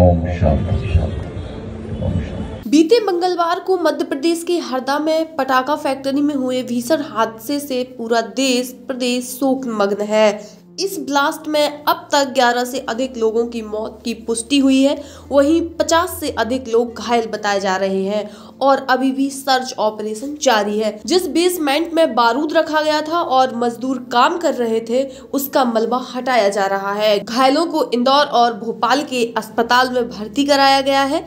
ओम शांति बीते मंगलवार को मध्य प्रदेश के हरदा में पटाखा फैक्ट्री में हुए भीषण हादसे से पूरा देश प्रदेश शोक मग्न है इस ब्लास्ट में अब तक 11 से अधिक लोगों की मौत की पुष्टि हुई है वहीं 50 से अधिक लोग घायल बताए जा रहे हैं और अभी भी सर्च ऑपरेशन जारी है जिस बेसमेंट में बारूद रखा गया था और मजदूर काम कर रहे थे उसका मलबा हटाया जा रहा है घायलों को इंदौर और भोपाल के अस्पताल में भर्ती कराया गया है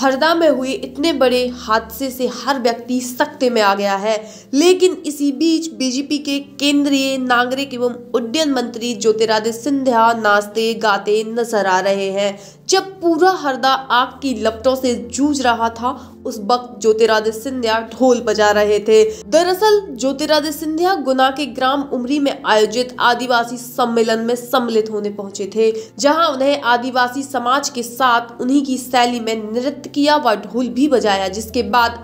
हरदा में हुए इतने बड़े हादसे से हर व्यक्ति सख्ते में आ गया है लेकिन इसी बीच बीजेपी के केंद्रीय नागरिक एवं उड्डयन मंत्री ज्योतिरादित्य सिंधिया नाचते गाते नजर आ रहे हैं जब पूरा हरदा आग की लपटों से जूझ रहा था उस वक्त ज्योतिरादित्य सिंधिया ढोल बजा रहे थे दरअसल ज्योतिरादित्य सिंधिया गुना के ग्राम उमरी में आयोजित आदिवासी सम्मेलन में सम्मिलित होने पहुंचे थे जहां उन्हें आदिवासी समाज के साथ उन्हीं की शैली में नृत्य किया व ढोल भी बजाया जिसके बाद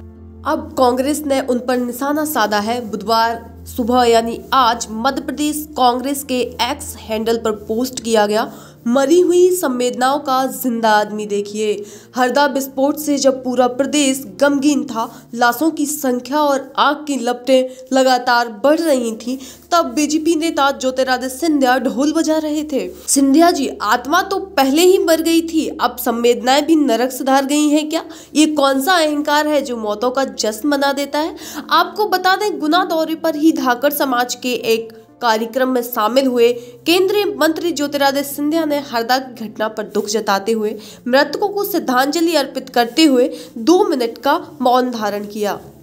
अब कांग्रेस ने उन पर निशाना साधा है बुधवार सुबह यानी आज मध्य प्रदेश कांग्रेस के एक्स हैंडल पर पोस्ट किया गया मरी हुई संवेदनाओं का जिंदा आदमी देखिए हरदा विस्फोट से जब पूरा प्रदेश गमगीन था लाशों की संख्या और आग की लपटें लगातार बढ़ रही थी तब बीजेपी नेता ज्योतिरादित्य सिंधिया ढोल बजा रहे थे सिंधिया जी आत्मा तो पहले ही मर गई थी अब संवेदनाएं भी नरक सुधार गई हैं क्या ये कौन सा अहंकार है जो मौतों का जश्न मना देता है आपको बता दें गुना दौरे पर ही धाकर समाज के एक कार्यक्रम में शामिल हुए केंद्रीय मंत्री ज्योतिरादित्य सिंधिया ने हरदा की घटना पर दुख जताते हुए मृतकों को श्रद्धांजलि अर्पित करते हुए दो मिनट का मौन धारण किया